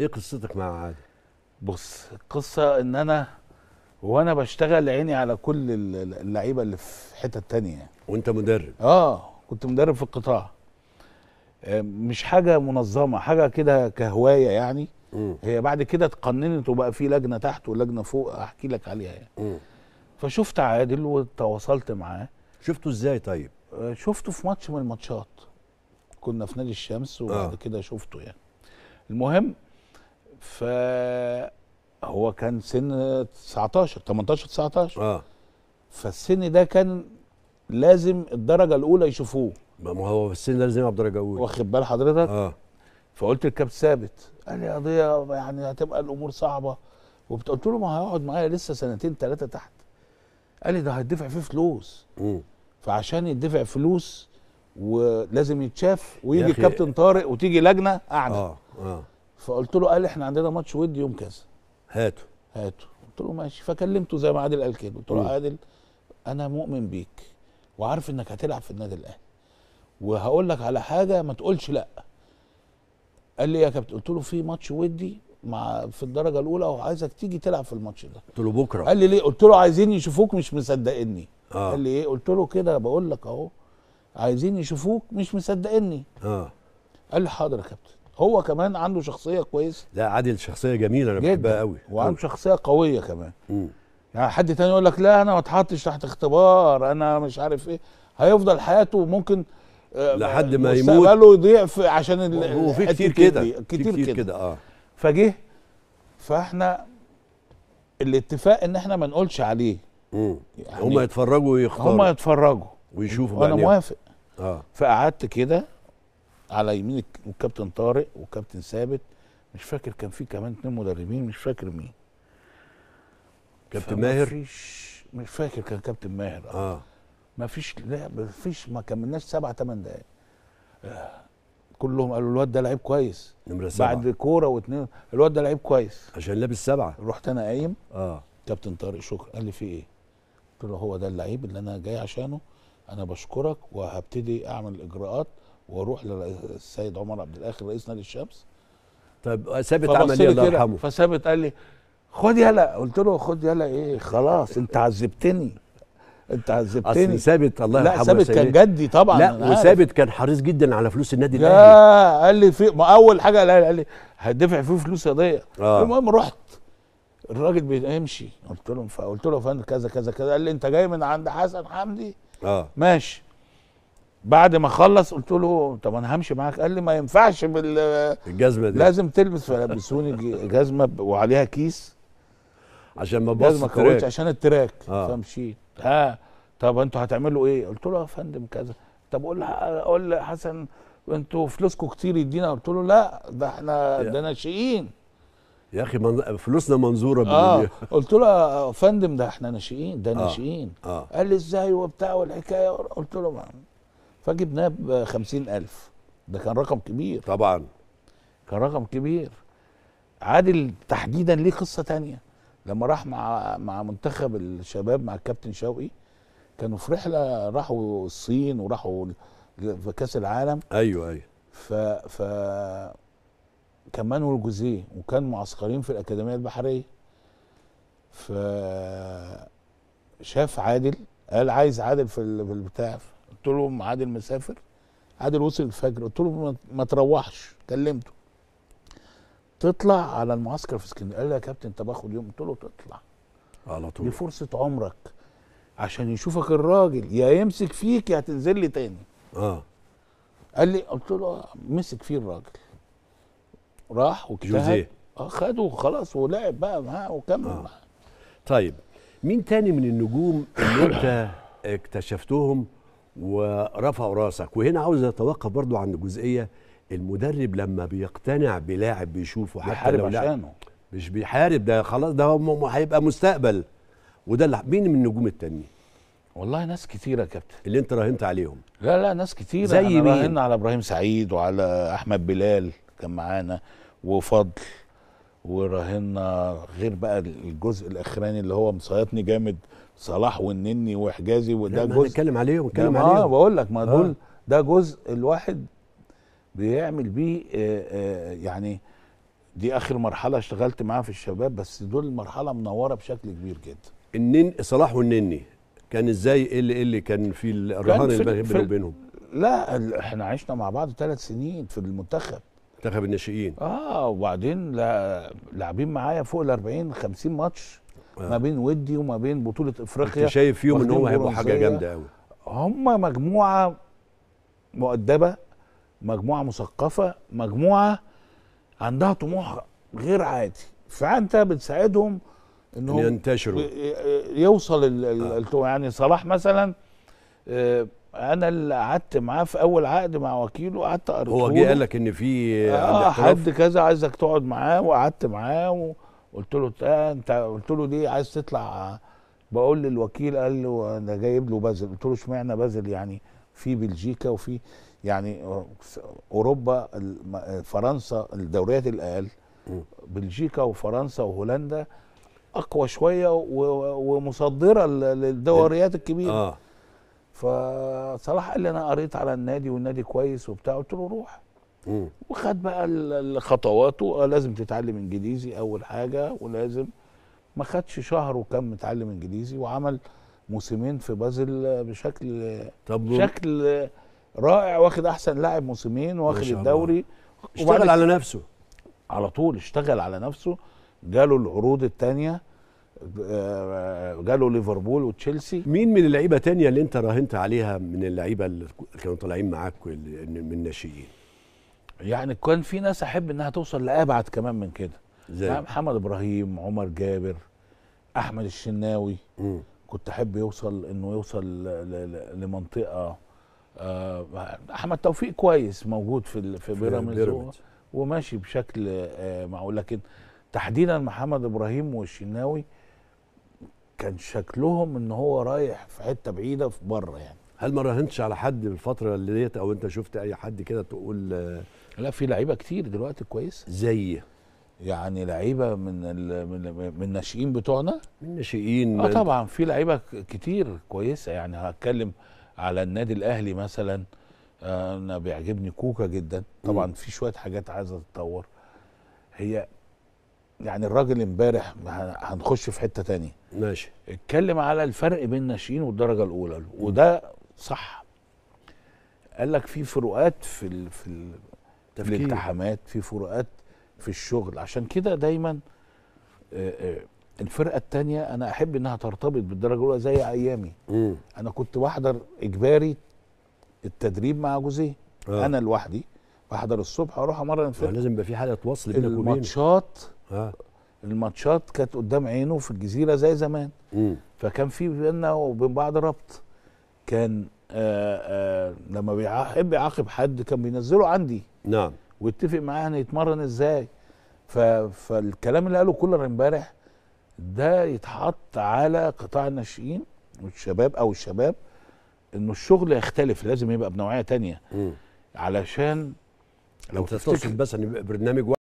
ايه قصتك مع عادل بص القصه ان انا وانا بشتغل عيني على كل اللعيبه اللي في حته تانية يعني. وانت مدرب اه كنت مدرب في القطاع آه، مش حاجه منظمه حاجه كده كهوايه يعني م. هي بعد كده اتقننت وبقى في لجنه تحت ولجنه فوق احكي لك عليها يعني م. فشفت عادل وتواصلت معاه شفته ازاي طيب آه، شفته في ماتش من الماتشات كنا في نادي الشمس وبعد آه. كده شفته يعني المهم فهو كان سن 19 18 19 اه فالسن ده كان لازم الدرجه الاولى يشوفوه ما هو في السن ده لازم يلعب درجه اولى واخد بال حضرتك؟ اه فقلت الكابتن ثابت قال لي قضيه يعني هتبقى الامور صعبه وقلت له ما هيقعد معايا لسه سنتين ثلاثه تحت قال لي ده هيدفع فيه فلوس م. فعشان يدفع فلوس ولازم يتشاف ويجي الكابتن طارق وتيجي لجنه قاعده اه اه فقلت له قال احنا عندنا ماتش ودي يوم كذا هاته هاته قلت له ماشي فكلمته زي ما عادل قال كده قلت له عادل انا مؤمن بيك وعارف انك هتلعب في النادي الاهلي وهقول لك على حاجه ما تقولش لا قال لي يا كابتن قلت له في ماتش ودي مع في الدرجه الاولى وعايزك تيجي تلعب في الماتش ده قلت له بكره قال لي ليه قلت له عايزين يشوفوك مش مصدقني آه. قال لي ايه قلت له كده بقول لك اهو عايزين يشوفوك مش مصدقني اه قال لي حاضر يا كابتن هو كمان عنده شخصيه كويسه لا عادل شخصيه جميله انا بحبها قوي وعنده شخصيه قويه كمان م. يعني حد تاني يقول لك لا انا ما اتحطش تحت اختبار انا مش عارف ايه هيفضل حياته ممكن آه، لحد ما يموت مستقبله يضيع عشان وفي كتير كده كتير, كتير, كده, اه فجه فاحنا الاتفاق ان احنا ما نقولش عليه يعني هم يتفرجوا ويختاروا هم يتفرجوا ويشوفوا انا موافق اه فقعدت كده على يمين الكابتن طارق وكابتن ثابت مش فاكر كان في كمان اثنين مدربين مش فاكر مين كابتن ماهر مش فاكر كان كابتن ماهر اه, ما فيش لعب ما فيش ما كملناش سبع ثمان دقائق آه، كلهم قالوا الواد ده لعيب كويس نمرة سبعة. بعد كوره واثنين الواد ده لعيب كويس عشان لابس سبعه رحت انا قايم اه كابتن طارق شكر قال لي في ايه؟ قلت له هو ده اللعيب اللي انا جاي عشانه انا بشكرك وهبتدي اعمل اجراءات واروح للسيد عمر عبد الاخر رئيس نادي الشمس طيب ثابت عمل ايه الله يرحمه فثابت قال لي خد يلا قلت له خد يلا ايه خلاص انت عذبتني انت عذبتني اصل ثابت الله يرحمه لا ثابت كان جدي طبعا لا وثابت كان حريص جدا على فلوس النادي الاهلي قال لي في ما اول حاجه قال لي, قال لي هتدفع فيه فلوس يا ضيق آه. المهم رحت الراجل بيمشي قلت له فقلت له يا فندم كذا كذا كذا قال لي انت جاي من عند حسن حمدي اه ماشي بعد ما خلص قلت له طب انا همشي معاك قال لي ما ينفعش بال الجزمه دي لازم تلبس فلبسوني جزمه وعليها كيس عشان ما بص جزمه عشان التراك آه. فمشيت ها طب انتوا هتعملوا ايه قلت له يا فندم كذا طب قول قول حسن انتوا فلوسكم كتير يدينا قلت له لا ده احنا ده ناشئين يا اخي من... فلوسنا منظوره بالمليون آه. قلت له يا فندم ده احنا ناشئين ده آه. ناشئين آه. آه. قال لي ازاي وبتاع والحكايه قلت له ما فجبناه ب 50000 ده كان رقم كبير طبعا كان رقم كبير عادل تحديدا ليه قصه تانية لما راح مع مع منتخب الشباب مع الكابتن شوقي كانوا في رحله راحوا الصين وراحوا في كاس العالم ايوه ايوه ف ف كان مانويل جوزيه وكان معسكرين في الاكاديميه البحريه ف شاف عادل قال عايز عادل في البتاع قلت لهم عادل مسافر عادل وصل الفجر قلت له ما تروحش كلمته تطلع على المعسكر في اسكندريه قال لي يا كابتن طب اخد يوم قلت له تطلع على طول دي فرصه عمرك عشان يشوفك الراجل يا يمسك فيك يا هتنزل لي تاني اه قال لي قلت له مسك فيه الراجل راح وكده اه خده خلاص ولعب بقى معاه وكمل آه. معاه طيب مين تاني من النجوم اللي انت اكتشفتهم ورفعوا راسك وهنا عاوز اتوقف برضو عند جزئيه المدرب لما بيقتنع بلاعب بيشوفه حتى لو عشانه مش بيحارب ده خلاص ده هو هيبقى مستقبل وده اللي مين من النجوم التانيين والله ناس كتيره يا كابتن اللي انت راهنت عليهم لا لا ناس كتيره زي مين؟ على ابراهيم سعيد وعلى احمد بلال كان معانا وفضل وراهنا غير بقى الجزء الاخراني اللي هو مصيطني جامد صلاح والنني وحجازي وده جزء هنتكلم عليه ونتكلم عليه اه بقول لك ما آه. دول ده جزء الواحد بيعمل بيه آآ آه، آآ آه، يعني دي اخر مرحله اشتغلت معاها في الشباب بس دول مرحله منوره بشكل كبير جدا النن صلاح والنني كان ازاي ايه اللي إيه اللي كان في الرهان اللي بينهم لا احنا عشنا مع بعض ثلاث سنين في المنتخب منتخب الناشئين اه وبعدين لاعبين معايا فوق ال 40 50 ماتش آه. ما بين ودي وما بين بطوله افريقيا انت شايف فيهم ان هم هيبقوا حاجه جامده قوي هم مجموعه مؤدبه مجموعه مثقفه مجموعه عندها طموح غير عادي فانت بتساعدهم انهم ينتشروا يوصل آه. يعني صلاح مثلا آه، انا اللي قعدت معاه في اول عقد مع وكيله قعدت قريت هو جه قال لك ان في اه حد كذا عايزك تقعد معاه وقعدت معاه وقلت له انت قلت له دي عايز تطلع بقول للوكيل قال له انا جايب له بازل قلت له اشمعنى بازل يعني في بلجيكا وفي يعني اوروبا فرنسا الدوريات الاقل بلجيكا وفرنسا وهولندا اقوى شويه ومصدره للدوريات الكبيره آه. فصلاح قال لي انا قريت على النادي والنادي كويس وبتاع قلت له روح وخد بقى خطواته لازم تتعلم انجليزي اول حاجه ولازم ما خدش شهر وكان متعلم انجليزي وعمل موسمين في بازل بشكل طب بشكل رائع واخد احسن لاعب موسمين واخد الدوري اشتغل على نفسه على طول اشتغل على نفسه جاله العروض الثانيه آه، جاله ليفربول وتشيلسي مين من اللعيبه تانية اللي انت راهنت عليها من اللعيبه اللي كانوا طالعين معاك من الناشئين يعني كان في ناس احب انها توصل لابعد كمان من كده زي نعم، محمد ابراهيم عمر جابر احمد الشناوي م. كنت احب يوصل انه يوصل لمنطقه آه، احمد توفيق كويس موجود في في بيراميدز وماشي بشكل آه، معقول لكن تحديدا محمد ابراهيم والشناوي كان شكلهم ان هو رايح في حته بعيده في بره يعني هل ما راهنتش على حد بالفتره اللي ديت او انت شفت اي حد كده تقول لا في لعيبه كتير دلوقتي كويسه زي يعني لعيبه من من الناشئين بتوعنا من الناشئين اه طبعا في لعيبه كتير كويسه يعني هتكلم على النادي الاهلي مثلا آه، انا بيعجبني كوكا جدا طبعا في شويه حاجات عايزه تتطور هي يعني الراجل امبارح هنخش في حته تانية ماشي اتكلم على الفرق بين الناشئين والدرجه الاولى وده صح قال لك في فروقات في ال في, ال في الامتحانات في فروقات في الشغل عشان كده دايما الفرقه الثانيه انا احب انها ترتبط بالدرجه الاولى زي ايامي م. انا كنت بحضر اجباري التدريب مع جوزيه آه. انا لوحدي بحضر الصبح اروح امرن في آه، لازم يبقى في حاجه توصل بينك وبينه الماتشات آه. الماتشات كانت قدام عينه في الجزيره زي زمان م. فكان في بيننا وبين بعض ربط كان آآ آه، آآ آه، لما بيحب يعاقب حد كان بينزله عندي نعم ويتفق معاه هنتمرن ازاي فالكلام اللي قاله كولر امبارح ده يتحط على قطاع الناشئين والشباب او الشباب انه الشغل يختلف لازم يبقى بنوعيه تانية م. علشان لو تتصل بس ان برنامج